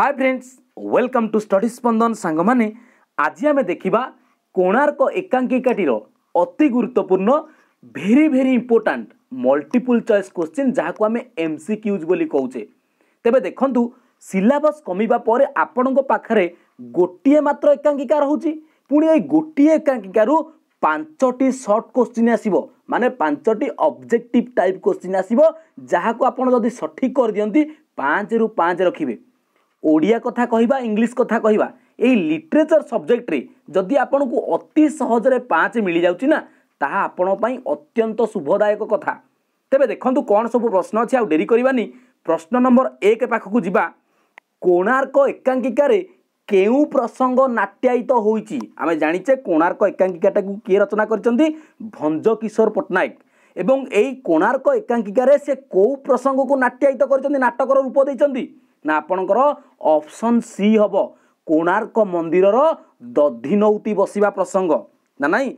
high friends welcome to study Spandan ସାଙ୍ଗମାନେ ଆଜି ଆମେ ଦେଖିବା କୋଣାର୍କ ଏକାଙ୍କିକାଟିର ଅତି ଗୁରୁତ୍ୱପୂର୍ଣ୍ଣ very very important multiple choice question ଯାହାକୁ ଆମେ ଏମ୍ ସି କ୍ୟୁଜ୍ ବୋଲି କହୁଛେ ତେବେ ଦେଖନ୍ତୁ ସିଲାବସ୍ କମିବା ପରେ ଆପଣଙ୍କ ପାଖରେ ଗୋଟିଏ ମାତ୍ର ଏକାଙ୍କିକା ରହୁଛି ପୁଣି ଏଇ ଗୋଟିଏ ଏକାଙ୍କିକାରୁ ପାଞ୍ଚଟି ସର୍ଟ କୋଶ୍ଚିନ୍ ଆସିବ ମାନେ ପାଞ୍ଚଟି ଅବଜେକ୍ଟିଭ୍ ଟାଇପ୍ କୋଶ୍ଚିନ୍ ଆସିବ ଯାହାକୁ ଆପଣ ଯଦି ସଠିକ୍ କରିଦିଅନ୍ତି ପାଞ୍ଚରୁ ପାଞ୍ଚ ରଖିବେ ଓଡ଼ିଆ କଥା କହିବା ଇଂଲିଶ କଥା କହିବା ଏଇ ଲିଟରେଚର ସବଜେକ୍ଟରେ ଯଦି ଆପଣଙ୍କୁ ଅତି ସହଜରେ ପାଞ୍ଚ ମିଳିଯାଉଛି ନା ତାହା ଆପଣଙ୍କ ପାଇଁ ଅତ୍ୟନ୍ତ ଶୁଭଦାୟକ କଥା ତେବେ ଦେଖନ୍ତୁ କ'ଣ ସବୁ ପ୍ରଶ୍ନ ଅଛି ଆଉ ଡେରି କରିବାନି ପ୍ରଶ୍ନ ନମ୍ବର ଏକ ପାଖକୁ ଯିବା କୋଣାର୍କ ଏକାଙ୍କିକାରେ କେଉଁ ପ୍ରସଙ୍ଗ ନାଟ୍ୟାୟିତ ହୋଇଛି ଆମେ ଜାଣିଛେ କୋଣାର୍କ ଏକାଙ୍କିକାଟାକୁ କିଏ ରଚନା କରିଛନ୍ତି ଭଞ୍ଜ କିଶୋର ପଟ୍ଟନାୟକ ଏବଂ ଏଇ କୋଣାର୍କ ଏକାଙ୍କିକାରେ ସେ କେଉଁ ପ୍ରସଙ୍ଗକୁ ନାଟ୍ୟାୟିତ କରିଛନ୍ତି ନାଟକର ରୂପ ଦେଇଛନ୍ତି ନା ଆପଣଙ୍କର ଅପସନ୍ ସି ହେବ କୋଣାର୍କ ମନ୍ଦିରର ଦଧିନୌତି ବସିବା ପ୍ରସଙ୍ଗ ନା ନାଇଁ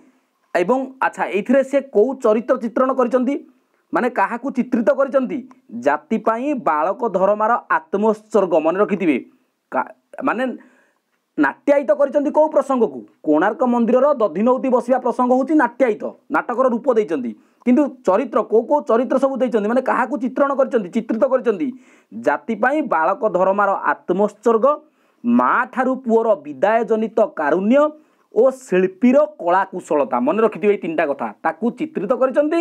ଏବଂ ଆଚ୍ଛା ଏଇଥିରେ ସେ କେଉଁ ଚରିତ୍ର ଚିତ୍ରଣ କରିଛନ୍ତି ମାନେ କାହାକୁ ଚିତ୍ରିତ କରିଛନ୍ତି ଜାତି ପାଇଁ ବାଳକ ଧରମାର ଆତ୍ମୋତ୍ସର୍ଗ ମନେ ରଖିଥିବେ ମାନେ ନାଟ୍ୟାୟିତ କରିଛନ୍ତି କେଉଁ ପ୍ରସଙ୍ଗକୁ କୋଣାର୍କ ମନ୍ଦିରର ଦଧିନୌତି ବସିବା ପ୍ରସଙ୍ଗ ହେଉଛି ନାଟ୍ୟାୟିତ ନାଟକର ରୂପ ଦେଇଛନ୍ତି କିନ୍ତୁ ଚରିତ୍ର କେଉଁ କେଉଁ ଚରିତ୍ର ସବୁ ଦେଇଛନ୍ତି ମାନେ କାହାକୁ ଚିତ୍ରଣ କରିଛନ୍ତି ଚିତ୍ରିତ କରିଛନ୍ତି ଜାତି ପାଇଁ ବାଳକ ଧର୍ମାର ଆତ୍ମୋତ୍ସର୍ଗ ମା' ଠାରୁ ପୁଅର ବିଦାୟ ଜନିତ କାରୁଣ୍ୟ ଓ ଶିଳ୍ପୀର କଳାକୁଶଳତା ମନେ ରଖିଥିବେ ଏଇ ତିନିଟା କଥା ତାକୁ ଚିତ୍ରିତ କରିଛନ୍ତି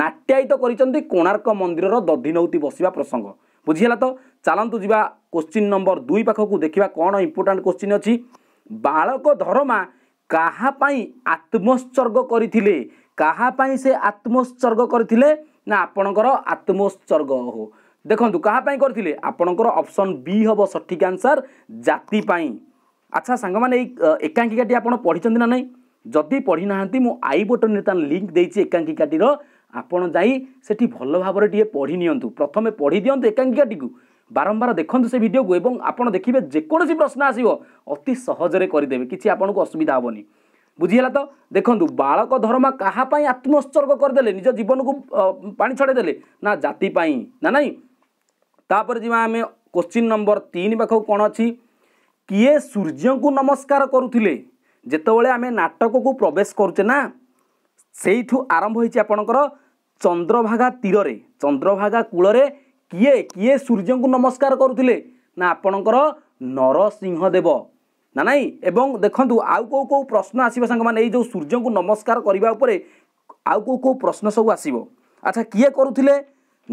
ନାଟ୍ୟାୟିତ କରିଛନ୍ତି କୋଣାର୍କ ମନ୍ଦିରର ଦଧିନୌତି ବସିବା ପ୍ରସଙ୍ଗ ବୁଝିହେଲା ତ ଚାଲନ୍ତୁ ଯିବା କୋଶ୍ଚିନ୍ ନମ୍ବର ଦୁଇ ପାଖକୁ ଦେଖିବା କ'ଣ ଇମ୍ପୋର୍ଟାଣ୍ଟ କୋଶ୍ଚିନ୍ ଅଛି ବାଳକ ଧରମା କାହା ପାଇଁ ଆତ୍ମୋତ୍ସର୍ଗ କରିଥିଲେ କାହା ପାଇଁ ସେ ଆତ୍ମୋତ୍ସର୍ଗ କରିଥିଲେ ନା ଆପଣଙ୍କର ଆତ୍ମୋତ୍ସର୍ଗ ହଉ ଦେଖନ୍ତୁ କାହା ପାଇଁ କରିଥିଲେ ଆପଣଙ୍କର ଅପସନ୍ ବି ହେବ ସଠିକ୍ ଆନ୍ସର୍ ଜାତି ପାଇଁ ଆଚ୍ଛା ସାଙ୍ଗମାନେ ଏଇ ଏକାଙ୍କିକାଟି ଆପଣ ପଢ଼ିଛନ୍ତି ନା ନାହିଁ ଯଦି ପଢ଼ି ନାହାନ୍ତି ମୁଁ ଆଇ ବଟନ୍ରେ ତା ଲିଙ୍କ୍ ଦେଇଛି ଏକାଙ୍କିକାଟିର ଆପଣ ଯାଇ ସେଠି ଭଲ ଭାବରେ ଟିକେ ପଢ଼ି ନିଅନ୍ତୁ ପ୍ରଥମେ ପଢ଼ି ଦିଅନ୍ତୁ ଏକାଙ୍କିକାଟିକୁ ବାରମ୍ବାର ଦେଖନ୍ତୁ ସେ ଭିଡ଼ିଓକୁ ଏବଂ ଆପଣ ଦେଖିବେ ଯେକୌଣସି ପ୍ରଶ୍ନ ଆସିବ ଅତି ସହଜରେ କରିଦେବେ କିଛି ଆପଣଙ୍କୁ ଅସୁବିଧା ହେବନି ବୁଝିଗଲା ତ ଦେଖନ୍ତୁ ବାଳକ ଧର୍ମା କାହା ପାଇଁ ଆତ୍ମୋତ୍ସର୍ଗ କରିଦେଲେ ନିଜ ଜୀବନକୁ ପାଣି ଛଡ଼ାଇଦେଲେ ନା ଜାତି ପାଇଁ ନା ନାହିଁ ତାପରେ ଯିବା ଆମେ କୋଶ୍ଚିନ୍ ନମ୍ବର ତିନି ପାଖକୁ କ'ଣ ଅଛି କିଏ ସୂର୍ଯ୍ୟଙ୍କୁ ନମସ୍କାର କରୁଥିଲେ ଯେତେବେଳେ ଆମେ ନାଟକକୁ ପ୍ରବେଶ କରୁଛେ ନା ସେଇଠୁ ଆରମ୍ଭ ହୋଇଛି ଆପଣଙ୍କର ଚନ୍ଦ୍ରଭାଗା ତୀରରେ ଚନ୍ଦ୍ରଭାଗା କୂଳରେ କିଏ କିଏ ସୂର୍ଯ୍ୟଙ୍କୁ ନମସ୍କାର କରୁଥିଲେ ନା ଆପଣଙ୍କର ନରସିଂହଦେବ ନା ନାଇଁ ଏବଂ ଦେଖନ୍ତୁ ଆଉ କେଉଁ କେଉଁ ପ୍ରଶ୍ନ ଆସିବ ସାଙ୍ଗମାନେ ଏଇ ଯେଉଁ ସୂର୍ଯ୍ୟଙ୍କୁ ନମସ୍କାର କରିବା ଉପରେ ଆଉ କେଉଁ କେଉଁ ପ୍ରଶ୍ନ ସବୁ ଆସିବ ଆଚ୍ଛା କିଏ କରୁଥିଲେ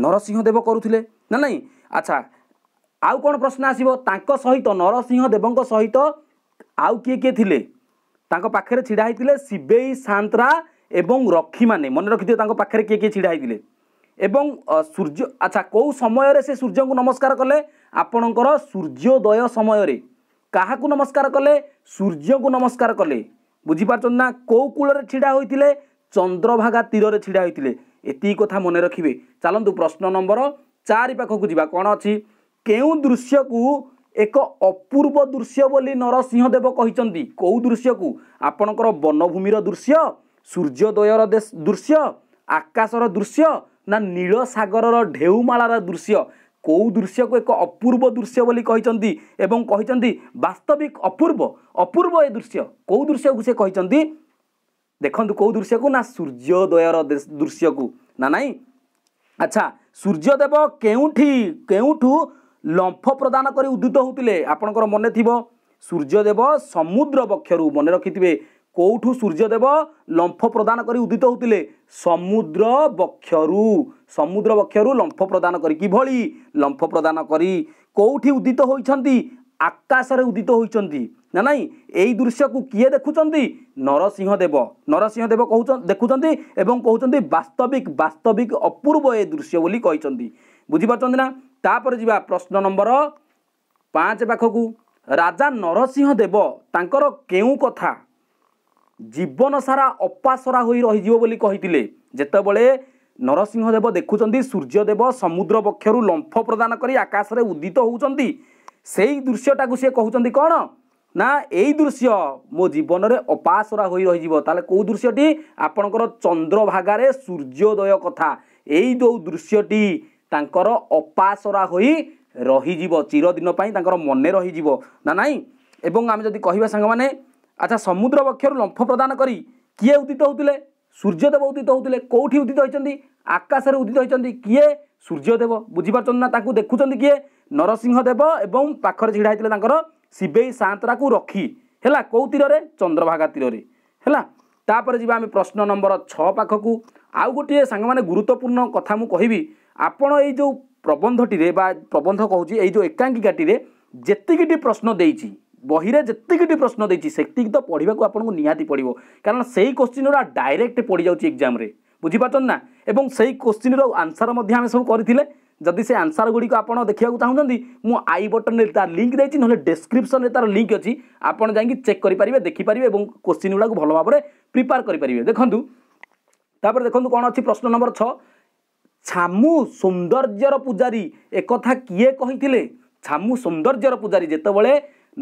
ନରସିଂହଦେବ କରୁଥିଲେ ନା ନାଇଁ ଆଚ୍ଛା ଆଉ କ'ଣ ପ୍ରଶ୍ନ ଆସିବ ତାଙ୍କ ସହିତ ନରସିଂହଦେବଙ୍କ ସହିତ ଆଉ କିଏ କିଏ ଥିଲେ ତାଙ୍କ ପାଖରେ ଛିଡ଼ା ହୋଇଥିଲେ ଶିବେଇ ସାନ୍ତ୍ରା ଏବଂ ରକ୍ଷୀମାନେ ମନେ ରଖିଥିବେ ତାଙ୍କ ପାଖରେ କିଏ କିଏ ଛିଡ଼ା ହୋଇଥିଲେ ଏବଂ ସୂର୍ଯ୍ୟ ଆଚ୍ଛା କେଉଁ ସମୟରେ ସେ ସୂର୍ଯ୍ୟଙ୍କୁ ନମସ୍କାର କଲେ ଆପଣଙ୍କର ସୂର୍ଯ୍ୟୋଦୟ ସମୟରେ କାହାକୁ ନମସ୍କାର କଲେ ସୂର୍ଯ୍ୟଙ୍କୁ ନମସ୍କାର କଲେ ବୁଝିପାରୁଛନ୍ତି ନା କେଉଁ କୂଳରେ ଛିଡ଼ା ହୋଇଥିଲେ ଚନ୍ଦ୍ରଭାଗା ତୀରରେ ଛିଡ଼ା ହୋଇଥିଲେ ଏତିକି କଥା ମନେ ରଖିବେ ଚାଲନ୍ତୁ ପ୍ରଶ୍ନ ନମ୍ବର ଚାରି ପାଖକୁ ଯିବା କ'ଣ ଅଛି କେଉଁ ଦୃଶ୍ୟକୁ ଏକ ଅପୂର୍ବ ଦୃଶ୍ୟ ବୋଲି ନରସିଂହଦେବ କହିଛନ୍ତି କେଉଁ ଦୃଶ୍ୟକୁ ଆପଣଙ୍କର ବନଭୂମିର ଦୃଶ୍ୟ ସୂର୍ଯ୍ୟୋଦୟର ଦୃଶ୍ୟ ଆକାଶର ଦୃଶ୍ୟ ନା ନୀଳ ସାଗରର ଢେଉମାଳାର ଦୃଶ୍ୟ କେଉଁ ଦୃଶ୍ୟକୁ ଏକ ଅପୂର୍ବ ଦୃଶ୍ୟ ବୋଲି କହିଛନ୍ତି ଏବଂ କହିଛନ୍ତି ବାସ୍ତବିକ ଅପୂର୍ବ ଅପୂର୍ବ ଏ ଦୃଶ୍ୟ କେଉଁ ଦୃଶ୍ୟକୁ ସେ କହିଛନ୍ତି ଦେଖନ୍ତୁ କେଉଁ ଦୃଶ୍ୟକୁ ନା ସୂର୍ଯ୍ୟୋଦୟର ଦୃଶ୍ୟକୁ ନା ନାଇଁ ଆଚ୍ଛା ସୂର୍ଯ୍ୟଦେବ କେଉଁଠି କେଉଁଠୁ ଲମ୍ଫ ପ୍ରଦାନ କରି ଉଦ୍ଧୃତ ହେଉଥିଲେ ଆପଣଙ୍କର ମନେ ଥିବ ସୂର୍ଯ୍ୟଦେବ ସମୁଦ୍ର ପକ୍ଷରୁ ମନେ ରଖିଥିବେ କେଉଁଠୁ ସୂର୍ଯ୍ୟଦେବ ଲମ୍ଫ ପ୍ରଦାନ କରି ଉଦିତ ହେଉଥିଲେ ସମୁଦ୍ର ବକ୍ଷରୁ ସମୁଦ୍ର ବକ୍ଷରୁ ଲମ୍ଫ ପ୍ରଦାନ କରି କିଭଳି ଲମ୍ଫ ପ୍ରଦାନ କରି କେଉଁଠି ଉଦିତ ହୋଇଛନ୍ତି ଆକାଶରେ ଉଦିତ ହୋଇଛନ୍ତି ନା ନାଇଁ ଏଇ ଦୃଶ୍ୟକୁ କିଏ ଦେଖୁଛନ୍ତି ନରସିଂହ ଦେବ ନରସିଂହ ଦେବ କହୁଛ ଦେଖୁଛନ୍ତି ଏବଂ କହୁଛନ୍ତି ବାସ୍ତବିକ ବାସ୍ତବିକ ଅପୂର୍ବ ଏ ଦୃଶ୍ୟ ବୋଲି କହିଛନ୍ତି ବୁଝିପାରୁଛନ୍ତି ନା ତାପରେ ଯିବା ପ୍ରଶ୍ନ ନମ୍ବର ପାଞ୍ଚ ପାଖକୁ ରାଜା ନରସିଂହ ଦେବ ତାଙ୍କର କେଉଁ କଥା ଜୀବନ ସାରା ଅପାସରା ହୋଇ ରହିଯିବ ବୋଲି କହିଥିଲେ ଯେତେବେଳେ ନରସିଂହଦେବ ଦେଖୁଛନ୍ତି ସୂର୍ଯ୍ୟଦେବ ସମୁଦ୍ର ପକ୍ଷରୁ ଲମ୍ଫ ପ୍ରଦାନ କରି ଆକାଶରେ ଉଦିତ ହେଉଛନ୍ତି ସେଇ ଦୃଶ୍ୟଟାକୁ ସିଏ କହୁଛନ୍ତି କ'ଣ ନା ଏଇ ଦୃଶ୍ୟ ମୋ ଜୀବନରେ ଅପାସରା ହୋଇ ରହିଯିବ ତାହେଲେ କେଉଁ ଦୃଶ୍ୟଟି ଆପଣଙ୍କର ଚନ୍ଦ୍ରଭାଗାରେ ସୂର୍ଯ୍ୟୋଦୟ କଥା ଏଇ ଯେଉଁ ଦୃଶ୍ୟଟି ତାଙ୍କର ଅପାସରା ହୋଇ ରହିଯିବ ଚିରଦିନ ପାଇଁ ତାଙ୍କର ମନେ ରହିଯିବ ନା ନାହିଁ ଏବଂ ଆମେ ଯଦି କହିବା ସାଙ୍ଗମାନେ ଆଚ୍ଛା ସମୁଦ୍ର ବକ୍ଷରୁ ଲମ୍ଫ ପ୍ରଦାନ କରି କିଏ ଉଦିତ ହେଉଥିଲେ ସୂର୍ଯ୍ୟଦେବ ଉଦିତ ହେଉଥିଲେ କେଉଁଠି ଉଦିତ ହୋଇଛନ୍ତି ଆକାଶରେ ଉଦିତ ହୋଇଛନ୍ତି କିଏ ସୂର୍ଯ୍ୟଦେବ ବୁଝିପାରୁଛନ୍ତି ନା ତାଙ୍କୁ ଦେଖୁଛନ୍ତି କିଏ ନରସିଂହଦେବ ଏବଂ ପାଖରେ ଛିଡ଼ା ହୋଇଥିଲେ ତାଙ୍କର ଶିବେଇ ସାଆନ୍ତରାକୁ ରଖି ହେଲା କେଉଁ ତୀରରେ ଚନ୍ଦ୍ରଭାଗା ତୀରରେ ହେଲା ତାପରେ ଯିବା ଆମେ ପ୍ରଶ୍ନ ନମ୍ବର ଛଅ ପାଖକୁ ଆଉ ଗୋଟିଏ ସାଙ୍ଗମାନେ ଗୁରୁତ୍ୱପୂର୍ଣ୍ଣ କଥା ମୁଁ କହିବି ଆପଣ ଏଇ ଯେଉଁ ପ୍ରବନ୍ଧଟିରେ ବା ପ୍ରବନ୍ଧ କହୁଛି ଏଇ ଯେଉଁ ଏକାଙ୍କିକାଟିରେ ଯେତିକିଟି ପ୍ରଶ୍ନ ଦେଇଛି বহিরে যেতিকটি প্রশ্ন দিয়েছি সেতিকি তো পড়া আপনার নিহতি পড়ব কারণ সেই কোশ্চিন গুড়া ডাইরেক্ট পড়ি যাচ্ছি এক্সামে বুঝিপার না এবং সেই কোশ্চিন আনসার আমি সব করে যদি সে আনসার গুড়ি আপনার দেখা চাহুন মু আই বটন তার লিঙ্ক দিয়েছি নহলে ডেসক্রিপশনে তার লিঙ্ক অছি আপনার যাই চেক করে পারে দেখিপারে এবং কোশ্চিন গুলা ভালো ভাবে প্রিপেয়ার করে পারে দেখুন তাপরে দেখুন কোণ অ প্রশ্ন নম্বর ছ ছামু সৌন্দর্যর পূজারী একথা কিয়ে কে ছামু সৌন্দর্যর পূজারী যেতবে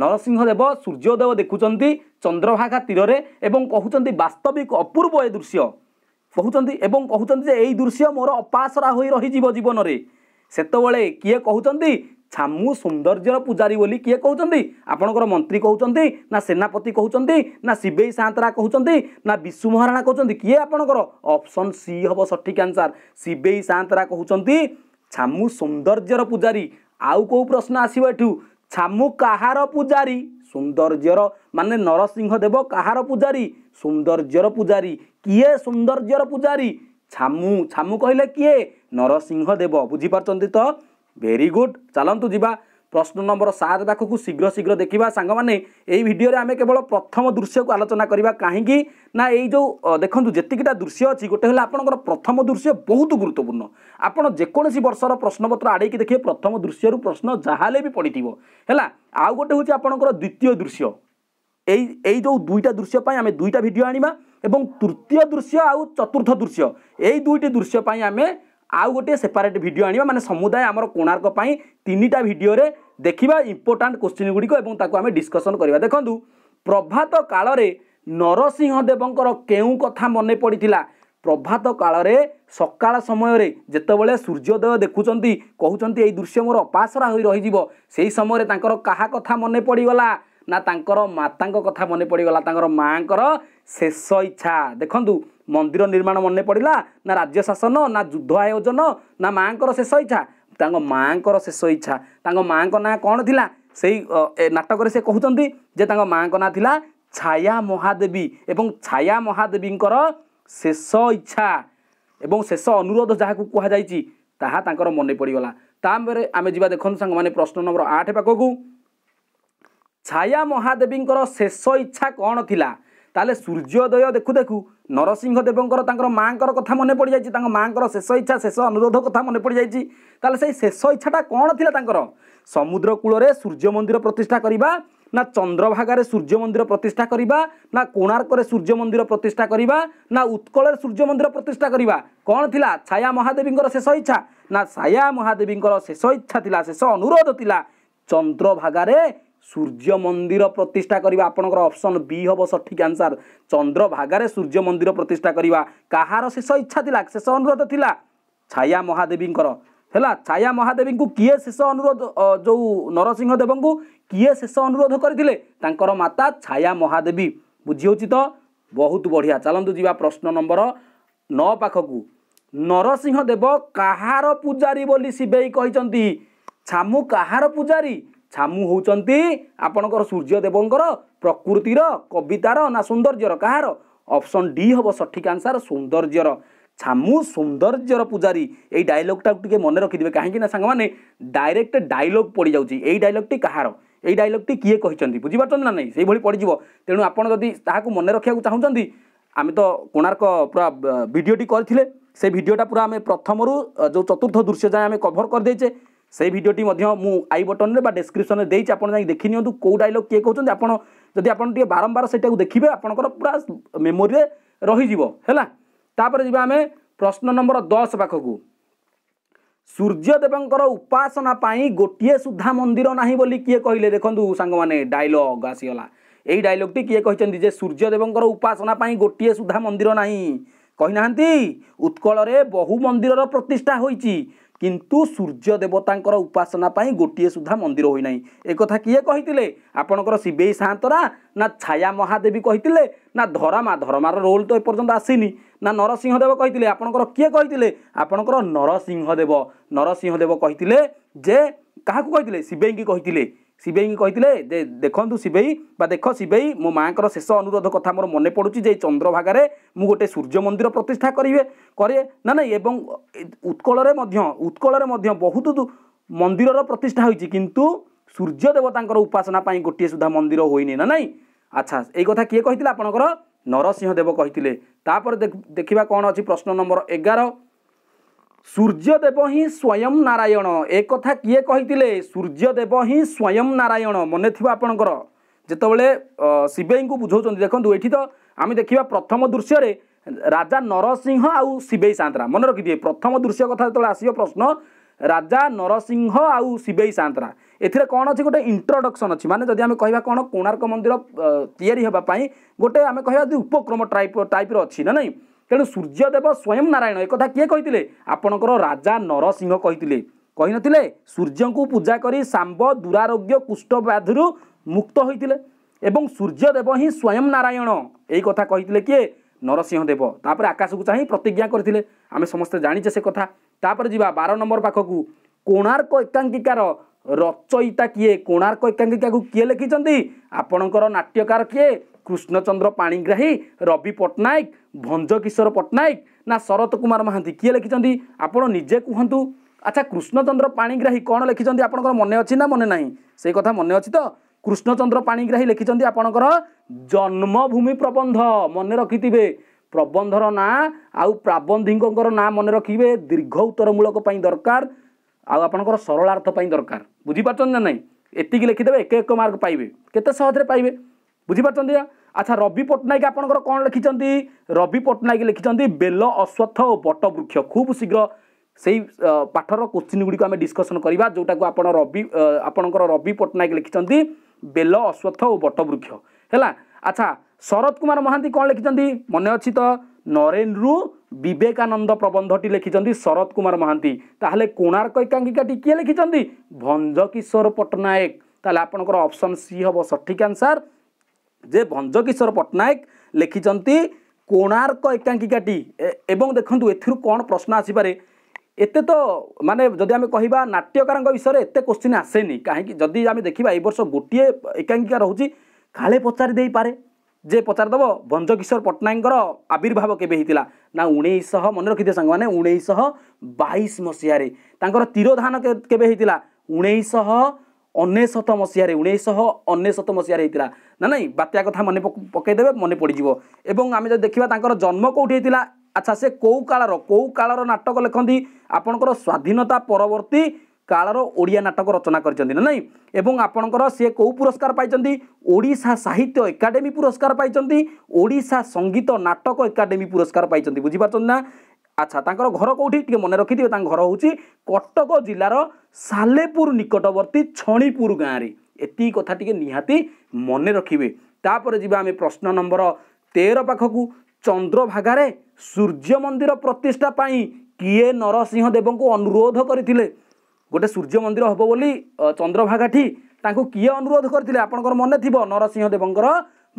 ନରସିଂହଦେବ ସୂର୍ଯ୍ୟୋଦୟ ଦେଖୁଛନ୍ତି ଚନ୍ଦ୍ରଭାଗା ତୀରରେ ଏବଂ କହୁଛନ୍ତି ବାସ୍ତବିକ ଅପୂର୍ବ ଏ ଦୃଶ୍ୟ କହୁଛନ୍ତି ଏବଂ କହୁଛନ୍ତି ଯେ ଏଇ ଦୃଶ୍ୟ ମୋର ଅପାସରା ହୋଇ ରହିଯିବ ଜୀବନରେ ସେତେବେଳେ କିଏ କହୁଛନ୍ତି ଛାମୁ ସୌନ୍ଦର୍ଯ୍ୟର ପୂଜାରୀ ବୋଲି କିଏ କହୁଛନ୍ତି ଆପଣଙ୍କର ମନ୍ତ୍ରୀ କହୁଛନ୍ତି ନା ସେନାପତି କହୁଛନ୍ତି ନା ଶିବେଇ ସାନ୍ତରା କହୁଛନ୍ତି ନା ବିଶୁ ମହାରାଣା କହୁଛନ୍ତି କିଏ ଆପଣଙ୍କର ଅପସନ୍ ସି ହେବ ସଠିକ୍ ଆନ୍ସାର୍ ଶିବେଇ ସାନ୍ତରା କହୁଛନ୍ତି ଛାମୁ ସୌନ୍ଦର୍ଯ୍ୟର ପୂଜାରୀ ଆଉ କେଉଁ ପ୍ରଶ୍ନ ଆସିବ ଏଠୁ ଛାମୁ କାହାର ପୂଜାରୀ ସୌନ୍ଦର୍ଯ୍ୟର ମାନେ ନରସିଂହ ଦେବ କାହାର ପୂଜାରୀ ସୌନ୍ଦର୍ଯ୍ୟର ପୂଜାରୀ କିଏ ସୌନ୍ଦର୍ଯ୍ୟର ପୂଜାରୀ ଛାମୁ ଛାମୁ କହିଲେ କିଏ ନରସିଂହ ଦେବ ବୁଝିପାରୁଛନ୍ତି ତ ଭେରି ଗୁଡ଼୍ ଚାଲନ୍ତୁ ଯିବା প্রশ্ন নম্বর সাত পাখু শীঘ্র শীঘ্র দেখা সাংমানে এই ভিডিওরে আমি কেবল প্রথম দৃশ্যক আলোচনা করা কী না এই যে দেখুন যেতিকিটা দৃশ্য অছি গোটে হল আপনার প্রথম দৃশ্য বহুত গুরুত্বপূর্ণ আপনার যেকোন বর্ষর প্রশ্নপত্র আড়াইকি দেখে প্রথম দৃশ্যর প্রশ্ন যাহলে বি পড়ি হল আউ গোটে হচ্ছে আপনার দ্বিতীয় দৃশ্য এই এই যে দুইটা দৃশ্য আমি দুইটা ভিডিও আনিবা এবং তৃতীয় দৃশ্য আউ চতুর্থ দৃশ্য এই দুইটি দৃশ্য আমি আউ গোটে সেপারেট ভিডিও আনিবা মানে সমুদায় আমার কোণার্ক তিনটা ভিডিওরে ଦେଖିବା ଇମ୍ପୋର୍ଟାଣ୍ଟ କ୍ୱେଶ୍ଚିନ୍ ଗୁଡ଼ିକ ଏବଂ ତାକୁ ଆମେ ଡିସ୍କସନ୍ କରିବା ଦେଖନ୍ତୁ ପ୍ରଭାତ କାଳରେ ନରସିଂହ ଦେବଙ୍କର କେଉଁ କଥା ମନେ ପଡ଼ିଥିଲା ପ୍ରଭାତ କାଳରେ ସକାଳ ସମୟରେ ଯେତେବେଳେ ସୂର୍ଯ୍ୟୋଦୟ ଦେଖୁଛନ୍ତି କହୁଛନ୍ତି ଏହି ଦୃଶ୍ୟ ମୋର ଅପାସରା ହୋଇ ରହିଯିବ ସେହି ସମୟରେ ତାଙ୍କର କାହା କଥା ମନେ ପଡ଼ିଗଲା ନା ତାଙ୍କର ମାତାଙ୍କ କଥା ମନେ ପଡ଼ିଗଲା ତାଙ୍କର ମାଆଙ୍କର ଶେଷ ଇଚ୍ଛା ଦେଖନ୍ତୁ ମନ୍ଦିର ନିର୍ମାଣ ମନେ ପଡ଼ିଲା ନା ରାଜ୍ୟ ଶାସନ ନା ଯୁଦ୍ଧ ଆୟୋଜନ ନା ମାଆଙ୍କର ଶେଷ ଇଚ୍ଛା ତାଙ୍କ ମାଆଙ୍କର ଶେଷ ଇଚ୍ଛା ତାଙ୍କ ମାଆଙ୍କ ନାଁ କ'ଣ ଥିଲା ସେଇ ନାଟକରେ ସେ କହୁଛନ୍ତି ଯେ ତାଙ୍କ ମାଆଙ୍କ ନାଁ ଥିଲା ଛାୟା ମହାଦେବୀ ଏବଂ ଛାୟା ମହାଦେବୀଙ୍କର ଶେଷ ଇଚ୍ଛା ଏବଂ ଶେଷ ଅନୁରୋଧ ଯାହାକୁ କୁହାଯାଇଛି ତାହା ତାଙ୍କର ମନେ ପଡ଼ିଗଲା ତାପରେ ଆମେ ଯିବା ଦେଖନ୍ତୁ ସାଙ୍ଗମାନେ ପ୍ରଶ୍ନ ନମ୍ବର ଆଠ ପାଖକୁ ଛାୟା ମହାଦେବୀଙ୍କର ଶେଷ ଇଚ୍ଛା କ'ଣ ଥିଲା ତାହେଲେ ସୂର୍ଯ୍ୟୋଦୟ ଦେଖୁ ଦେଖୁ ନରସିଂହଦେବଙ୍କର ତାଙ୍କର ମାଆଙ୍କର କଥା ମନେ ପଡ଼ିଯାଇଛି ତାଙ୍କ ମାଆଙ୍କର ଶେଷ ଇଚ୍ଛା ଶେଷ ଅନୁରୋଧ କଥା ମନେ ପଡ଼ିଯାଇଛି ତାହେଲେ ସେଇ ଶେଷ ଇଚ୍ଛାଟା କ'ଣ ଥିଲା ତାଙ୍କର ସମୁଦ୍ର କୂଳରେ ସୂର୍ଯ୍ୟ ମନ୍ଦିର ପ୍ରତିଷ୍ଠା କରିବା ନା ଚନ୍ଦ୍ରଭାଗାରେ ସୂର୍ଯ୍ୟ ମନ୍ଦିର ପ୍ରତିଷ୍ଠା କରିବା ନା କୋଣାର୍କରେ ସୂର୍ଯ୍ୟ ମନ୍ଦିର ପ୍ରତିଷ୍ଠା କରିବା ନା ଉତ୍କଳରେ ସୂର୍ଯ୍ୟ ମନ୍ଦିର ପ୍ରତିଷ୍ଠା କରିବା କ'ଣ ଥିଲା ଛାୟା ମହାଦେବୀଙ୍କର ଶେଷ ଇଚ୍ଛା ନା ଛାୟା ମହାଦେବୀଙ୍କର ଶେଷ ଇଚ୍ଛା ଥିଲା ଶେଷ ଅନୁରୋଧ ଥିଲା ଚନ୍ଦ୍ରଭାଗାରେ ସୂର୍ଯ୍ୟ ମନ୍ଦିର ପ୍ରତିଷ୍ଠା କରିବା ଆପଣଙ୍କର ଅପସନ୍ ବି ହେବ ସଠିକ୍ ଆନ୍ସର୍ ଚନ୍ଦ୍ରଭାଗାରେ ସୂର୍ଯ୍ୟ ମନ୍ଦିର ପ୍ରତିଷ୍ଠା କରିବା କାହାର ଶେଷ ଇଚ୍ଛା ଥିଲା ଶେଷ ଅନୁରୋଧ ଥିଲା ଛାୟା ମହାଦେବୀଙ୍କର ହେଲା ଛାୟା ମହାଦେବୀଙ୍କୁ କିଏ ଶେଷ ଅନୁରୋଧ ଯେଉଁ ନରସିଂହ ଦେବଙ୍କୁ କିଏ ଶେଷ ଅନୁରୋଧ କରିଥିଲେ ତାଙ୍କର ମାତା ଛାୟା ମହାଦେବୀ ବୁଝିହେଉଛି ତ ବହୁତ ବଢ଼ିଆ ଚାଲନ୍ତୁ ଯିବା ପ୍ରଶ୍ନ ନମ୍ବର ନଅ ପାଖକୁ ନରସିଂହ ଦେବ କାହାର ପୂଜାରୀ ବୋଲି ଶିବେଇ କହିଛନ୍ତି ଛାମୁ କାହାର ପୂଜାରୀ ସାମୁ ହେଉଛନ୍ତି ଆପଣଙ୍କର ସୂର୍ଯ୍ୟଦେବଙ୍କର ପ୍ରକୃତିର କବିତାର ନା ସୌନ୍ଦର୍ଯ୍ୟର କାହାର ଅପସନ୍ ଡି ହେବ ସଠିକ୍ ଆନ୍ସର୍ ସୌନ୍ଦର୍ଯ୍ୟର ଛାମୁ ସୌନ୍ଦର୍ଯ୍ୟର ପୂଜାରୀ ଏଇ ଡାଇଲଗ୍ଟାକୁ ଟିକେ ମନେ ରଖିଦେବେ କାହିଁକି ନା ସାଙ୍ଗମାନେ ଡାଇରେକ୍ଟ ଡାଇଲଗ୍ ପଡ଼ିଯାଉଛି ଏଇ ଡାଇଲଗ୍ଟି କାହାର ଏଇ ଡାଇଲଗ୍ଟି କିଏ କହିଛନ୍ତି ବୁଝିପାରୁଛନ୍ତି ନା ନାହିଁ ସେଇଭଳି ପଡ଼ିଯିବ ତେଣୁ ଆପଣ ଯଦି ତାହାକୁ ମନେ ରଖିବାକୁ ଚାହୁଁଛନ୍ତି ଆମେ ତ କୋଣାର୍କ ପୁରା ଭିଡ଼ିଓଟି କରିଥିଲେ ସେ ଭିଡ଼ିଓଟା ପୁରା ଆମେ ପ୍ରଥମରୁ ଯେଉଁ ଚତୁର୍ଥ ଦୃଶ୍ୟ ଯାଏଁ ଆମେ କଭର୍ କରିଦେଇଛେ সেই ভিডিওটি ମଧ୍ୟ ମୁଁ ଆଇ ବଟନ୍ରେ ବା ଡେସ୍କ୍ରିପ୍ସନ୍ରେ ଦେଇଛି ଆପଣ ଯାଇକି ଦେଖିନିଅନ୍ତୁ କେଉଁ ଡାଇଲଗ୍ କିଏ କହୁଛନ୍ତି ଆପଣ ଯଦି ଆପଣ ଟିକେ ବାରମ୍ବାର ସେଇଟାକୁ ଦେଖିବେ ଆପଣଙ୍କର ପୁରା ମେମୋରିରେ ରହିଯିବ ହେଲା ତାପରେ ଯିବା ଆମେ ପ୍ରଶ୍ନ ନମ୍ବର ଦଶ ପାଖକୁ ସୂର୍ଯ୍ୟଦେବଙ୍କର ଉପାସନା ପାଇଁ ଗୋଟିଏ ସୁଦ୍ଧା ମନ୍ଦିର ନାହିଁ ବୋଲି କିଏ କହିଲେ ଦେଖନ୍ତୁ ସାଙ୍ଗମାନେ ଡାଇଲଗ୍ ଆସିଗଲା ଏଇ ଡାଇଲଗ୍ଟି କିଏ କହିଛନ୍ତି ଯେ ସୂର୍ଯ୍ୟଦେବଙ୍କର ଉପାସନା ପାଇଁ ଗୋଟିଏ ସୁଦ୍ଧା ମନ୍ଦିର ନାହିଁ କହିନାହାନ୍ତି ଉତ୍କଳରେ ବହୁ ମନ୍ଦିରର ପ୍ରତିଷ୍ଠା ହୋଇଛି କିନ୍ତୁ ସୂର୍ଯ୍ୟ ଦେବତାଙ୍କର ଉପାସନା ପାଇଁ ଗୋଟିଏ ସୁଦ୍ଧା ମନ୍ଦିର ହୋଇନାହିଁ ଏକଥା କିଏ କହିଥିଲେ ଆପଣଙ୍କର ସିବେଇ ସାଆନ୍ତରା ନା ଛାୟା ମହାଦେବୀ କହିଥିଲେ ନା ଧରାମା ଧରମାର ରୋଲ୍ ତ ଏପର୍ଯ୍ୟନ୍ତ ଆସିନି ନା ନରସିଂହଦେବ କହିଥିଲେ ଆପଣଙ୍କର କିଏ କହିଥିଲେ ଆପଣଙ୍କର ନରସିଂହଦେବ ନରସିଂହଦେବ କହିଥିଲେ ଯେ କାହାକୁ କହିଥିଲେ ସିବେଇଙ୍କି କହିଥିଲେ ଶିବେଇଙ୍କୁ କହିଥିଲେ ଯେ ଦେଖନ୍ତୁ ଶିବେଇ ବା ଦେଖ ଶିବେଇ ମୋ ମାଆଙ୍କର ଶେଷ ଅନୁରୋଧ କଥା ମୋର ମନେ ପଡ଼ୁଛି ଯେ ଚନ୍ଦ୍ରଭାଗାରେ ମୁଁ ଗୋଟେ ସୂର୍ଯ୍ୟ ମନ୍ଦିର ପ୍ରତିଷ୍ଠା କରିବେ କରେ ନା ନାଇଁ ଏବଂ ଉତ୍କଳରେ ମଧ୍ୟ ଉତ୍କଳରେ ମଧ୍ୟ ବହୁତ ମନ୍ଦିରର ପ୍ରତିଷ୍ଠା ହୋଇଛି କିନ୍ତୁ ସୂର୍ଯ୍ୟ ଦେବତାଙ୍କର ଉପାସନା ପାଇଁ ଗୋଟିଏ ସୁଦ୍ଧା ମନ୍ଦିର ହୋଇନି ନା ନାଇଁ ଆଚ୍ଛା ଏଇ କଥା କିଏ କହିଥିଲେ ଆପଣଙ୍କର ନରସିଂହ ଦେବ କହିଥିଲେ ତାପରେ ଦେଖିବା କ'ଣ ଅଛି ପ୍ରଶ୍ନ ନମ୍ବର ଏଗାର ସୂର୍ଯ୍ୟଦେବ ହିଁ ସ୍ୱୟଂ ନାରାୟଣ ଏ କଥା କିଏ କହିଥିଲେ ସୂର୍ଯ୍ୟଦେବ ହିଁ ସ୍ୱୟଂ ନାରାୟଣ ମନେ ଥିବ ଆପଣଙ୍କର ଯେତେବେଳେ ଶିବେଇଙ୍କୁ ବୁଝାଉଛନ୍ତି ଦେଖନ୍ତୁ ଏଠି ତ ଆମେ ଦେଖିବା ପ୍ରଥମ ଦୃଶ୍ୟରେ ରାଜା ନରସିଂହ ଆଉ ଶିବେଇ ସାନ୍ତରା ମନେ ରଖିଥିବେ ପ୍ରଥମ ଦୃଶ୍ୟ କଥା ଯେତେବେଳେ ଆସିବ ପ୍ରଶ୍ନ ରାଜା ନରସିଂହ ଆଉ ଶିବେଇ ସାନ୍ତରା ଏଥିରେ କ'ଣ ଅଛି ଗୋଟେ ଇଣ୍ଟ୍ରୋଡକ୍ସନ୍ ଅଛି ମାନେ ଯଦି ଆମେ କହିବା କ'ଣ କୋଣାର୍କ ମନ୍ଦିର ତିଆରି ହେବା ପାଇଁ ଗୋଟେ ଆମେ କହିବା ଯଦି ଉପକ୍ରମ ଟାଇପ୍ ଟାଇପ୍ର ଅଛି ନା ନାହିଁ ତେଣୁ ସୂର୍ଯ୍ୟଦେବ ସ୍ୱୟଂ ନାରାୟଣ ଏକଥା କିଏ କହିଥିଲେ ଆପଣଙ୍କର ରାଜା ନରସିଂହ କହିଥିଲେ କହିନଥିଲେ ସୂର୍ଯ୍ୟଙ୍କୁ ପୂଜା କରି ସାମ୍ବ ଦୁରାରୋଗ୍ୟ କୁଷ୍ଠ ବ୍ୟାଧିରୁ ମୁକ୍ତ ହୋଇଥିଲେ ଏବଂ ସୂର୍ଯ୍ୟଦେବ ହିଁ ସ୍ୱୟଂ ନାରାୟଣ ଏଇ କଥା କହିଥିଲେ କିଏ ନରସିଂହ ଦେବ ତାପରେ ଆକାଶକୁ ଚାହିଁ ପ୍ରତିଜ୍ଞା କରିଥିଲେ ଆମେ ସମସ୍ତେ ଜାଣିଛେ ସେ କଥା ତାପରେ ଯିବା ବାର ନମ୍ବର ପାଖକୁ କୋଣାର୍କ ଏକାଙ୍କିକାର ରଚୟିତା କିଏ କୋଣାର୍କ ଏକାଙ୍କିକାକୁ କିଏ ଲେଖିଛନ୍ତି ଆପଣଙ୍କର ନାଟ୍ୟକାର କିଏ କୃଷ୍ଣଚନ୍ଦ୍ର ପାଣିଗ୍ରାହୀ ରବି ପଟ୍ଟନାୟକ ଭଞ୍ଜକିଶୋର ପଟ୍ଟନାୟକ ନା ଶରତ କୁମାର ମହାନ୍ତି କିଏ ଲେଖିଛନ୍ତି ଆପଣ ନିଜେ କୁହନ୍ତୁ ଆଚ୍ଛା କୃଷ୍ଣଚନ୍ଦ୍ର ପାଣିଗ୍ରାହୀ କ'ଣ ଲେଖିଛନ୍ତି ଆପଣଙ୍କର ମନେ ଅଛି ନା ମନେ ନାହିଁ ସେଇ କଥା ମନେ ଅଛି ତ କୃଷ୍ଣଚନ୍ଦ୍ର ପାଣିଗ୍ରାହୀ ଲେଖିଛନ୍ତି ଆପଣଙ୍କର ଜନ୍ମଭୂମି ପ୍ରବନ୍ଧ ମନେ ରଖିଥିବେ ପ୍ରବନ୍ଧର ନାଁ ଆଉ ପ୍ରାବନ୍ଧିକଙ୍କର ନାଁ ମନେ ରଖିବେ ଦୀର୍ଘ ଉତ୍ତରମୂଳକ ପାଇଁ ଦରକାର ଆଉ ଆପଣଙ୍କର ସରଳାର୍ଥ ପାଇଁ ଦରକାର ବୁଝିପାରୁଛନ୍ତି ନା ନାହିଁ ଏତିକି ଲେଖିଦେବେ ଏକ ଏକ ମାର୍କ ପାଇବେ କେତେ ସହଜରେ ପାଇବେ ବୁଝିପାରୁଛନ୍ତି ନା ଆଚ୍ଛା ରବି ପଟ୍ଟନାୟକ ଆପଣଙ୍କର କ'ଣ ଲେଖିଛନ୍ତି ରବି ପଟ୍ଟନାୟକ ଲେଖିଛନ୍ତି ବେଲ ଅଶ୍ୱତ୍ଥ ଓ ବଟବୃକ୍ଷ ଖୁବ୍ ଶୀଘ୍ର ସେଇ ପାଠର କୋଶ୍ଚିନ୍ ଗୁଡ଼ିକୁ ଆମେ ଡିସ୍କସନ୍ କରିବା ଯେଉଁଟାକୁ ଆପଣ ରବି ଆପଣଙ୍କର ରବି ପଟ୍ଟନାୟକ ଲେଖିଛନ୍ତି ବେଲ ଅଶ୍ୱତ୍ଥ ଓ ବଟବୃକ୍ଷ ହେଲା ଆଚ୍ଛା ଶରତ କୁମାର ମହାନ୍ତି କ'ଣ ଲେଖିଛନ୍ତି ମନେ ଅଛି ତ ନରେନ୍ଦ୍ରୁ ବିବେକାନନ୍ଦ ପ୍ରବନ୍ଧଟି ଲେଖିଛନ୍ତି ଶରତ କୁମାର ମହାନ୍ତି ତାହେଲେ କୋଣାର୍କ ଏକାଙ୍କିକାଟି କିଏ ଲେଖିଛନ୍ତି ଭଞ୍ଜ କିଶୋର ପଟ୍ଟନାୟକ ତାହେଲେ ଆପଣଙ୍କର ଅପସନ୍ ସି ହେବ ସଠିକ୍ ଆନ୍ସର୍ ଯେ ଭଞ୍ଜକିଶୋର ପଟ୍ଟନାୟକ ଲେଖିଛନ୍ତି କୋଣାର୍କ ଏକାଙ୍କିକାଟି ଏବଂ ଦେଖନ୍ତୁ ଏଥିରୁ କ'ଣ ପ୍ରଶ୍ନ ଆସିପାରେ ଏତେ ତ ମାନେ ଯଦି ଆମେ କହିବା ନାଟ୍ୟକାରଙ୍କ ବିଷୟରେ ଏତେ କୋଶ୍ଚିନ୍ ଆସେନି କାହିଁକି ଯଦି ଆମେ ଦେଖିବା ଏ ବର୍ଷ ଗୋଟିଏ ଏକାଙ୍କିକା ରହୁଛି କାଳେ ପଚାରି ଦେଇପାରେ ଯେ ପଚାରିଦେବ ଭଞ୍ଜକିଶୋର ପଟ୍ଟନାୟକଙ୍କର ଆବିର୍ଭାବ କେବେ ହେଇଥିଲା ନା ଉଣେଇଶହ ମନେ ରଖିଥିବେ ସାଙ୍ଗମାନେ ଉଣେଇଶହ ବାଇଶ ମସିହାରେ ତାଙ୍କର ତିରୋଧାନ କେବେ ହେଇଥିଲା ଉଣେଇଶହ ଅନେଶତ ମସିହାରେ ଉଣେଇଶହ ଅନେଶତ ମସିହାରେ ହେଇଥିଲା ନା ନାଇଁ ବାତ୍ୟା କଥା ମନେ ପକାଇଦେବେ ମନେ ପଡ଼ିଯିବ ଏବଂ ଆମେ ଯଦି ଦେଖିବା ତାଙ୍କର ଜନ୍ମ କେଉଁଠି ହେଇଥିଲା ଆଚ୍ଛା ସେ କେଉଁ କାଳର କେଉଁ କାଳର ନାଟକ ଲେଖନ୍ତି ଆପଣଙ୍କର ସ୍ୱାଧୀନତା ପରବର୍ତ୍ତୀ କାଳର ଓଡ଼ିଆ ନାଟକ ରଚନା କରିଛନ୍ତି ନା ନାଇଁ ଏବଂ ଆପଣଙ୍କର ସିଏ କେଉଁ ପୁରସ୍କାର ପାଇଛନ୍ତି ଓଡ଼ିଶା ସାହିତ୍ୟ ଏକାଡେମୀ ପୁରସ୍କାର ପାଇଛନ୍ତି ଓଡ଼ିଶା ସଙ୍ଗୀତ ନାଟକ ଏକାଡେମୀ ପୁରସ୍କାର ପାଇଛନ୍ତି ବୁଝିପାରୁଛନ୍ତି ନା ଆଚ୍ଛା ତାଙ୍କର ଘର କେଉଁଠି ଟିକେ ମନେ ରଖିଥିବେ ତାଙ୍କ ଘର ହେଉଛି କଟକ ଜିଲ୍ଲାର ସାଲେପୁର ନିକଟବର୍ତ୍ତୀ ଛଣିପୁର ଗାଁରେ ଏତିକି କଥା ଟିକେ ନିହାତି ମନେ ରଖିବେ ତାପରେ ଯିବା ଆମେ ପ୍ରଶ୍ନ ନମ୍ବର ତେର ପାଖକୁ ଚନ୍ଦ୍ରଭାଗାରେ ସୂର୍ଯ୍ୟ ମନ୍ଦିର ପ୍ରତିଷ୍ଠା ପାଇଁ କିଏ ନରସିଂହ ଦେବଙ୍କୁ ଅନୁରୋଧ କରିଥିଲେ ଗୋଟେ ସୂର୍ଯ୍ୟ ମନ୍ଦିର ହେବ ବୋଲି ଚନ୍ଦ୍ରଭାଗାଠି ତାଙ୍କୁ କିଏ ଅନୁରୋଧ କରିଥିଲେ ଆପଣଙ୍କର ମନେ ଥିବ ନରସିଂହ ଦେବଙ୍କର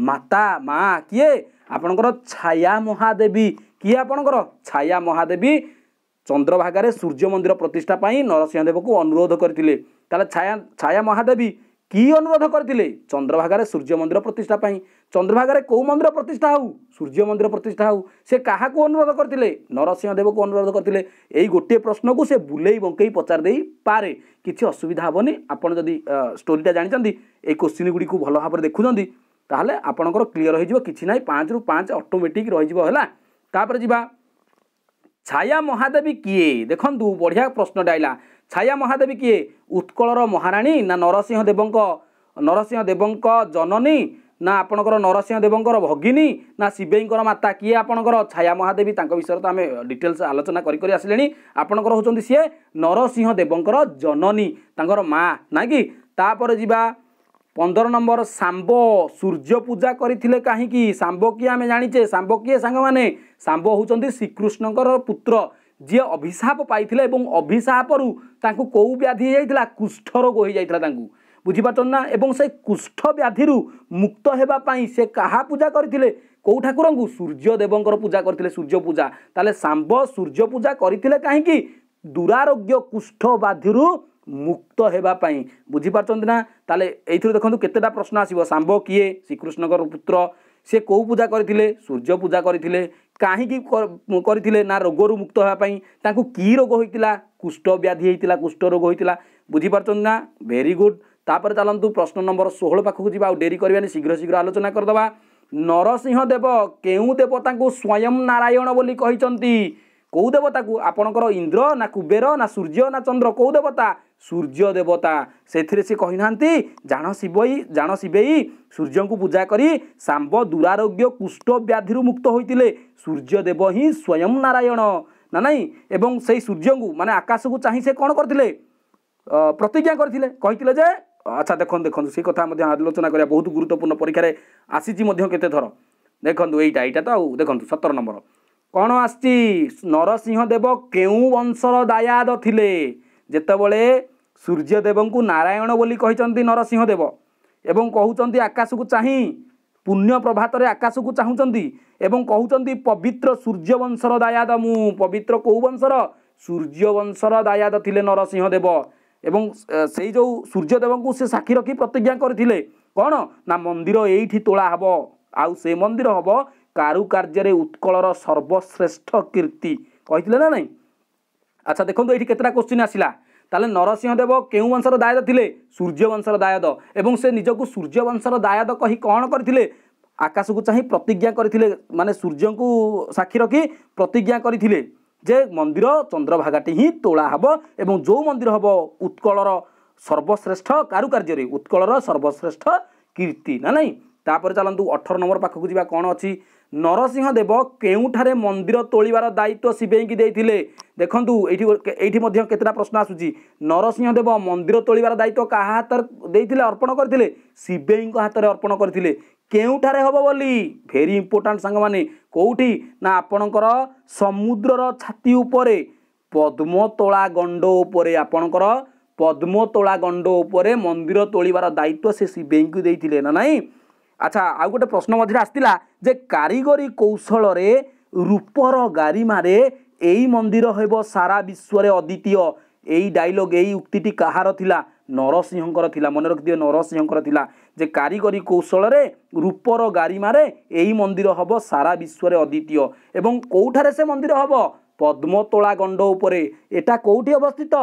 ମାତା ମା କିଏ ଆପଣଙ୍କର ଛାୟା ମହାଦେବୀ କିଏ ଆପଣଙ୍କର ଛାୟା ମହାଦେବୀ ଚନ୍ଦ୍ରଭାଗାରେ ସୂର୍ଯ୍ୟ ମନ୍ଦିର ପ୍ରତିଷ୍ଠା ପାଇଁ ନରସିଂହଦେବକୁ ଅନୁରୋଧ କରିଥିଲେ ତାହେଲେ ଛାୟା ଛାୟା ମହାଦେବୀ କି ଅନୁରୋଧ କରିଥିଲେ ଚନ୍ଦ୍ରଭାଗାରେ ସୂର୍ଯ୍ୟ ମନ୍ଦିର ପ୍ରତିଷ୍ଠା ପାଇଁ ଚନ୍ଦ୍ରଭାଗାରେ କେଉଁ ମନ୍ଦିର ପ୍ରତିଷ୍ଠା ହେଉ ସୂର୍ଯ୍ୟ ମନ୍ଦିର ପ୍ରତିଷ୍ଠା ହେଉ ସେ କାହାକୁ ଅନୁରୋଧ କରିଥିଲେ ନରସିଂହଦେବକୁ ଅନୁରୋଧ କରିଥିଲେ ଏଇ ଗୋଟିଏ ପ୍ରଶ୍ନକୁ ସେ ବୁଲେଇ ବଙ୍କେଇ ପଚାରି ଦେଇପାରେ କିଛି ଅସୁବିଧା ହେବନି ଆପଣ ଯଦି ଷ୍ଟୋରିଟା ଜାଣିଛନ୍ତି ଏଇ କୋଶ୍ଚିନ୍ ଗୁଡ଼ିକୁ ଭଲ ଭାବରେ ଦେଖୁଛନ୍ତି ତାହେଲେ ଆପଣଙ୍କର କ୍ଲିଅର୍ ହୋଇଯିବ କିଛି ନାହିଁ ପାଞ୍ଚରୁ ପାଞ୍ଚ ଅଟୋମେଟିକ୍ ରହିଯିବ ହେଲା ତାପରେ ଯିବା ଛାୟା ମହାଦେବୀ କିଏ ଦେଖନ୍ତୁ ବଢ଼ିଆ ପ୍ରଶ୍ନଟା ଆଇଲା ଛାୟା ମହାଦେବୀ କିଏ ଉତ୍କଳର ମହାରାଣୀ ନା ନରସିଂହ ଦେବଙ୍କ ନରସିଂହ ଦେବଙ୍କ ଜନନୀ ନା ଆପଣଙ୍କର ନରସିଂହ ଦେବଙ୍କର ଭଗିନୀ ନା ଶିବେଙ୍କର ମାତା କିଏ ଆପଣଙ୍କର ଛାୟା ମହାଦେବୀ ତାଙ୍କ ବିଷୟରେ ତ ଆମେ ଡିଟେଲ୍ସ ଆଲୋଚନା କରିକରି ଆସିଲେଣି ଆପଣଙ୍କର ହେଉଛନ୍ତି ସିଏ ନରସିଂହ ଦେବଙ୍କର ଜନନୀ ତାଙ୍କର ମା ନା କି ତାପରେ ଯିବା ପନ୍ଦର ନମ୍ବର ଶାମ୍ବ ସୂର୍ଯ୍ୟ ପୂଜା କରିଥିଲେ କାହିଁକି ଶାମ୍ବ କିଏ ଆମେ ଜାଣିଛେ ଶାମ୍ବ କିଏ ସାଙ୍ଗମାନେ ଶାମ୍ବ ହେଉଛନ୍ତି ଶ୍ରୀକୃଷ୍ଣଙ୍କର ପୁତ୍ର ଯିଏ ଅଭିଶାପ ପାଇଥିଲେ ଏବଂ ଅଭିଶାପରୁ ତାଙ୍କୁ କେଉଁ ବ୍ୟାଧି ହେଇଯାଇଥିଲା କୁଷ୍ଠ ରୋଗ ହେଇଯାଇଥିଲା ତାଙ୍କୁ ବୁଝିପାରୁଛନ୍ତି ନା ଏବଂ ସେ କୁଷ୍ଠ ବ୍ୟାଧିରୁ ମୁକ୍ତ ହେବା ପାଇଁ ସେ କାହା ପୂଜା କରିଥିଲେ କେଉଁ ଠାକୁରଙ୍କୁ ସୂର୍ଯ୍ୟଦେବଙ୍କର ପୂଜା କରିଥିଲେ ସୂର୍ଯ୍ୟ ପୂଜା ତାହେଲେ ଶାମ୍ବ ସୂର୍ଯ୍ୟ ପୂଜା କରିଥିଲେ କାହିଁକି ଦୂରାରୋଗ୍ୟ କୁଷ୍ଠ ବ୍ୟାଧିରୁ ମୁକ୍ତ ହେବା ପାଇଁ ବୁଝିପାରୁଛନ୍ତି ନା ତାହେଲେ ଏଇଥିରୁ ଦେଖନ୍ତୁ କେତେଟା ପ୍ରଶ୍ନ ଆସିବ ଶାମ୍ବ କିଏ ଶ୍ରୀକୃଷ୍ଣଙ୍କର ପୁତ୍ର ସେ କେଉଁ ପୂଜା କରିଥିଲେ ସୂର୍ଯ୍ୟ ପୂଜା କରିଥିଲେ କାହିଁକି କରିଥିଲେ ନା ରୋଗରୁ ମୁକ୍ତ ହେବା ପାଇଁ ତାଙ୍କୁ କି ରୋଗ ହୋଇଥିଲା କୁଷ୍ଠ ବ୍ୟାଧି ହେଇଥିଲା କୁଷ୍ଠ ରୋଗ ହୋଇଥିଲା ବୁଝିପାରୁଛନ୍ତି ନା ଭେରି ଗୁଡ଼୍ ତାପରେ ଚାଲନ୍ତୁ ପ୍ରଶ୍ନ ନମ୍ବର ଷୋହଳ ପାଖକୁ ଯିବା ଆଉ ଡେରି କରିବାନି ଶୀଘ୍ର ଶୀଘ୍ର ଆଲୋଚନା କରିଦେବା ନରସିଂହ ଦେବ କେଉଁ ଦେବତାଙ୍କୁ ସ୍ୱୟଂ ନାରାୟଣ ବୋଲି କହିଛନ୍ତି କେଉଁ ଦେବତାକୁ ଆପଣଙ୍କର ଇନ୍ଦ୍ର ନା କୁବେର ନା ସୂର୍ଯ୍ୟ ନା ଚନ୍ଦ୍ର କେଉଁ ଦେବତା ସୂର୍ଯ୍ୟ ଦେବତା ସେଥିରେ ସେ କହିନାହାନ୍ତି ଜାଣ ଶିବଇ ଜାଣ ଶିବେଇ ସୂର୍ଯ୍ୟଙ୍କୁ ପୂଜା କରି ସାମ୍ବ ଦୂରାରୋଗ୍ୟ କୁଷ୍ଠ ବ୍ୟାଧିରୁ ମୁକ୍ତ ହୋଇଥିଲେ ସୂର୍ଯ୍ୟଦେବ ହିଁ ସ୍ୱୟଂ ନାରାୟଣ ନା ନାଇଁ ଏବଂ ସେଇ ସୂର୍ଯ୍ୟଙ୍କୁ ମାନେ ଆକାଶକୁ ଚାହିଁ ସେ କ'ଣ କରିଥିଲେ ପ୍ରତିଜ୍ଞା କରିଥିଲେ କହିଥିଲେ ଯେ ଆଚ୍ଛା ଦେଖନ୍ତୁ ଦେଖନ୍ତୁ ସେ କଥା ମଧ୍ୟ ଆଲୋଚନା କରିବା ବହୁତ ଗୁରୁତ୍ୱପୂର୍ଣ୍ଣ ପରୀକ୍ଷାରେ ଆସିଛି ମଧ୍ୟ କେତେ ଥର ଦେଖନ୍ତୁ ଏଇଟା ଏଇଟା ତ ଆଉ ଦେଖନ୍ତୁ ସତର ନମ୍ବର କ'ଣ ଆସିଛି ନରସିଂହଦେବ କେଉଁ ବଂଶର ଦାୟାଦ ଥିଲେ ଯେତେବେଳେ ସୂର୍ଯ୍ୟଦେବଙ୍କୁ ନାରାୟଣ ବୋଲି କହିଛନ୍ତି ନରସିଂହଦେବ ଏବଂ କହୁଛନ୍ତି ଆକାଶକୁ ଚାହିଁ ପୁଣ୍ୟ ପ୍ରଭାତରେ ଆକାଶକୁ ଚାହୁଁଛନ୍ତି ଏବଂ କହୁଛନ୍ତି ପବିତ୍ର ସୂର୍ଯ୍ୟବଂଶର ଦାୟାଦ ମୁଁ ପବିତ୍ର କେଉଁ ବଂଶର ସୂର୍ଯ୍ୟବଂଶର ଦାୟାଦ ଥିଲେ ନରସିଂହଦେବ ଏବଂ ସେଇ ଯେଉଁ ସୂର୍ଯ୍ୟଦେବଙ୍କୁ ସେ ସାକ୍ଷୀ ରଖି ପ୍ରତିଜ୍ଞା କରିଥିଲେ କ'ଣ ନା ମନ୍ଦିର ଏଇଠି ତୋଳା ହେବ ଆଉ ସେ ମନ୍ଦିର ହେବ କାରୁକାର୍ଯ୍ୟରେ ଉତ୍କଳର ସର୍ବଶ୍ରେଷ୍ଠ କୀର୍ତ୍ତି କହିଥିଲେ ନା ନାହିଁ ଆଚ୍ଛା ଦେଖନ୍ତୁ ଏଇଠି କେତେଟା କ୍ୱଶ୍ଚିନ୍ ଆସିଲା ତାହେଲେ ନରସିଂହଦେବ କେଉଁ ବଂଶର ଦାୟଦ ଥିଲେ ସୂର୍ଯ୍ୟବଂଶର ଦାୟଦ ଏବଂ ସେ ନିଜକୁ ସୂର୍ଯ୍ୟବଂଶର ଦାୟଦ କହି କ'ଣ କରିଥିଲେ ଆକାଶକୁ ଚାହିଁ ପ୍ରତିଜ୍ଞା କରିଥିଲେ ମାନେ ସୂର୍ଯ୍ୟଙ୍କୁ ସାକ୍ଷୀ ରଖି ପ୍ରତିଜ୍ଞା କରିଥିଲେ ଯେ ମନ୍ଦିର ଚନ୍ଦ୍ରଭାଗାଟି ହିଁ ତୋଳା ହେବ ଏବଂ ଯେଉଁ ମନ୍ଦିର ହେବ ଉତ୍କଳର ସର୍ବଶ୍ରେଷ୍ଠ କାରୁକାର୍ଯ୍ୟରେ ଉତ୍କଳର ସର୍ବଶ୍ରେଷ୍ଠ କୀର୍ତ୍ତି ନା ନାହିଁ ତାପରେ ଚାଲନ୍ତୁ ଅଠର ନମ୍ବର ପାଖକୁ ଯିବା କ'ଣ ଅଛି ନରସିଂହ ଦେବ କେଉଁଠାରେ ମନ୍ଦିର ତୋଳିବାର ଦାୟିତ୍ୱ ଶିବେଇଙ୍କି ଦେଇଥିଲେ ଦେଖନ୍ତୁ ଏଇଠି ଏଇଠି ମଧ୍ୟ କେତେଟା ପ୍ରଶ୍ନ ଆସୁଛି ନରସିଂହ ଦେବ ମନ୍ଦିର ତୋଳିବାର ଦାୟିତ୍ୱ କାହା ହାତରେ ଦେଇଥିଲେ ଅର୍ପଣ କରିଥିଲେ ଶିବେଇଙ୍କ ହାତରେ ଅର୍ପଣ କରିଥିଲେ କେଉଁଠାରେ ହେବ ବୋଲି ଭେରି ଇମ୍ପୋର୍ଟାଣ୍ଟ ସାଙ୍ଗମାନେ କେଉଁଠି ନା ଆପଣଙ୍କର ସମୁଦ୍ରର ଛାତି ଉପରେ ପଦ୍ମତୋଳା ଗଣ୍ଡ ଉପରେ ଆପଣଙ୍କର ପଦ୍ମତୋଳା ଗଣ୍ଡ ଉପରେ ମନ୍ଦିର ତୋଳିବାର ଦାୟିତ୍ୱ ସେ ଶିବେଇଙ୍କୁ ଦେଇଥିଲେ ନା ଆଚ୍ଛା ଆଉ ଗୋଟେ ପ୍ରଶ୍ନ ମଧ୍ୟରେ ଆସିଥିଲା ଯେ କାରିଗରୀ କୌଶଳରେ ରୂପର ଗାରିମାରେ ଏଇ ମନ୍ଦିର ହେବ ସାରା ବିଶ୍ୱରେ ଅଦ୍ୱିତୀୟ ଏଇ ଡାଇଲଗ୍ ଏଇ ଉକ୍ତିଟି କାହାର ଥିଲା ନରସିଂହଙ୍କର ଥିଲା ମନେ ରଖିଥିବେ ନରସିଂହଙ୍କର ଥିଲା ଯେ କାରିଗରୀ କୌଶଳରେ ରୂପର ଗାରିମାରେ ଏଇ ମନ୍ଦିର ହେବ ସାରା ବିଶ୍ୱରେ ଅଦ୍ୱିତୀୟ ଏବଂ କେଉଁଠାରେ ସେ ମନ୍ଦିର ହେବ ପଦ୍ମତୋଳା ଗଣ୍ଡ ଉପରେ ଏଟା କେଉଁଠି ଅବସ୍ଥିତ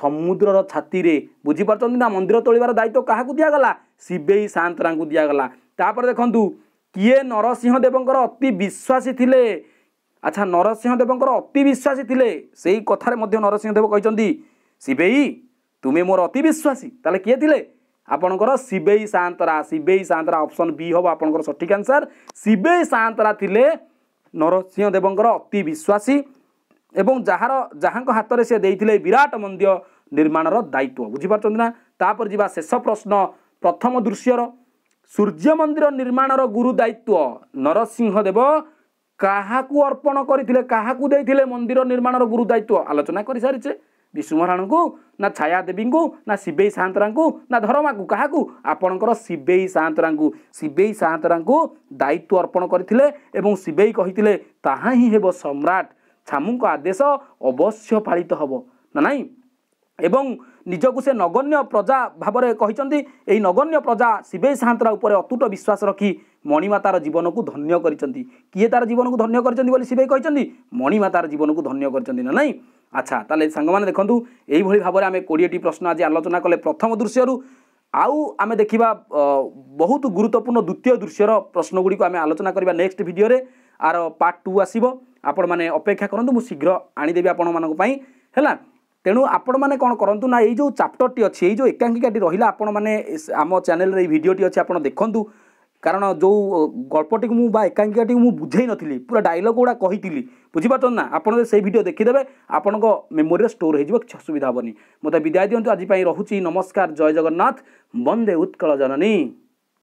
ସମୁଦ୍ରର ଛାତିରେ ବୁଝିପାରୁଛନ୍ତି ନା ମନ୍ଦିର ତୋଳିବାର ଦାୟିତ୍ୱ କାହାକୁ ଦିଆଗଲା ଶିବେଇ ସାଆନ୍ତରାଙ୍କୁ ଦିଆଗଲା ତାପରେ ଦେଖନ୍ତୁ କିଏ ନରସିଂହଦେବଙ୍କର ଅତି ବିଶ୍ୱାସୀ ଥିଲେ ଆଚ୍ଛା ନରସିଂହଦେବଙ୍କର ଅତି ବିଶ୍ୱାସୀ ଥିଲେ ସେଇ କଥାରେ ମଧ୍ୟ ନରସିଂହଦେବ କହିଛନ୍ତି ଶିବେଇ ତୁମେ ମୋର ଅତି ବିଶ୍ୱାସୀ ତାହେଲେ କିଏ ଥିଲେ ଆପଣଙ୍କର ଶିବେଇ ସାଆନ୍ତରା ଶିବେଇ ସାଆନ୍ତରା ଅପସନ୍ ବି ହେବ ଆପଣଙ୍କର ସଠିକ୍ ଆନ୍ସର୍ ଶିବେଇ ସାଆନ୍ତରା ଥିଲେ ନରସିଂହଦେବଙ୍କର ଅତି ବିଶ୍ୱାସୀ ଏବଂ ଯାହାର ଯାହାଙ୍କ ହାତରେ ସେ ଦେଇଥିଲେ ବିରାଟ ମନ୍ଦିର ନିର୍ମାଣର ଦାୟିତ୍ୱ ବୁଝିପାରୁଛନ୍ତି ନା ତାପରେ ଯିବା ଶେଷ ପ୍ରଶ୍ନ ପ୍ରଥମ ଦୃଶ୍ୟର ସୂର୍ଯ୍ୟମନ୍ଦିର ନିର୍ମାଣର ଗୁରୁ ଦାୟିତ୍ୱ ନରସିଂହଦେବ କାହାକୁ ଅର୍ପଣ କରିଥିଲେ କାହାକୁ ଦେଇଥିଲେ ମନ୍ଦିର ନିର୍ମାଣର ଗୁରୁ ଦାୟିତ୍ୱ ଆଲୋଚନା କରିସାରିଛେ ବିଷ୍ଣୁମରାଣଙ୍କୁ ନା ଛାୟାଦେବୀଙ୍କୁ ନା ଶିବେଇ ସାଆନ୍ତରାଙ୍କୁ ନା ଧରମାକୁ କାହାକୁ ଆପଣଙ୍କର ଶିବେଇ ସାଆନ୍ତରାଙ୍କୁ ଶିବେଇ ସାଆନ୍ତରାଙ୍କୁ ଦାୟିତ୍ୱ ଅର୍ପଣ କରିଥିଲେ ଏବଂ ଶିବେଇ କହିଥିଲେ ତାହା ହିଁ ହେବ ସମ୍ରାଟ ଛାମୁଙ୍କ ଆଦେଶ ଅବଶ୍ୟ ପାଳିତ ହେବ ନା ନାହିଁ ଏବଂ ନିଜକୁ ସେ ନଗଣ୍ୟ ପ୍ରଜା ଭାବରେ କହିଛନ୍ତି ଏହି ନଗଣ୍ୟ ପ୍ରଜା ଶିବେଇ ସାହାନ୍ତରା ଉପରେ ଅତୁଟ ବିଶ୍ୱାସ ରଖି ମଣିମା ତାର ଜୀବନକୁ ଧନ୍ୟ କରିଛନ୍ତି କିଏ ତାର ଜୀବନକୁ ଧନ୍ୟ କରିଛନ୍ତି ବୋଲି ଶିବେଇ କହିଛନ୍ତି ମଣିମା ତାର ଜୀବନକୁ ଧନ୍ୟ କରିଛନ୍ତି ନା ନାହିଁ ଆଚ୍ଛା ତାହେଲେ ସାଙ୍ଗମାନେ ଦେଖନ୍ତୁ ଏଇଭଳି ଭାବରେ ଆମେ କୋଡ଼ିଏଟି ପ୍ରଶ୍ନ ଆଜି ଆଲୋଚନା କଲେ ପ୍ରଥମ ଦୃଶ୍ୟରୁ ଆଉ ଆମେ ଦେଖିବା ବହୁତ ଗୁରୁତ୍ୱପୂର୍ଣ୍ଣ ଦ୍ୱିତୀୟ ଦୃଶ୍ୟର ପ୍ରଶ୍ନଗୁଡ଼ିକୁ ଆମେ ଆଲୋଚନା କରିବା ନେକ୍ସଟ ଭିଡ଼ିଓରେ ଆର ପାର୍ଟ ଟୁ ଆସିବ ଆପଣମାନେ ଅପେକ୍ଷା କରନ୍ତୁ ମୁଁ ଶୀଘ୍ର ଆଣିଦେବି ଆପଣମାନଙ୍କ ପାଇଁ ହେଲା ତେଣୁ ଆପଣମାନେ କ'ଣ କରନ୍ତୁ ନା ଏଇ ଯେଉଁ ଚାପ୍ଟରଟି ଅଛି ଏଇ ଯେଉଁ ଏକାଙ୍କିକାଟି ରହିଲା ଆପଣମାନେ ଆମ ଚ୍ୟାନେଲରେ ଏଇ ଭିଡ଼ିଓଟି ଅଛି ଆପଣ ଦେଖନ୍ତୁ କାରଣ ଯେଉଁ ଗଳ୍ପଟିକୁ ମୁଁ ବା ଏକାଙ୍କିକାଟିକୁ ମୁଁ ବୁଝେଇ ନଥିଲି ପୁରା ଡାଇଲଗ୍ ଗୁଡ଼ା କହିଥିଲି ବୁଝିପାରୁଛନ୍ତି ନା ଆପଣ ସେଇ ଭିଡ଼ିଓ ଦେଖିଦେବେ ଆପଣଙ୍କ ମେମୋରିରେ ଷ୍ଟୋର୍ ହେଇଯିବ କିଛି ଅସୁବିଧା ହେବନି ମୋତେ ବିଦାୟ ଦିଅନ୍ତୁ ଆଜି ପାଇଁ ରହୁଛି ନମସ୍କାର ଜୟ ଜଗନ୍ନାଥ ବନ୍ଦେ ଉତ୍କଳ ଜନନୀ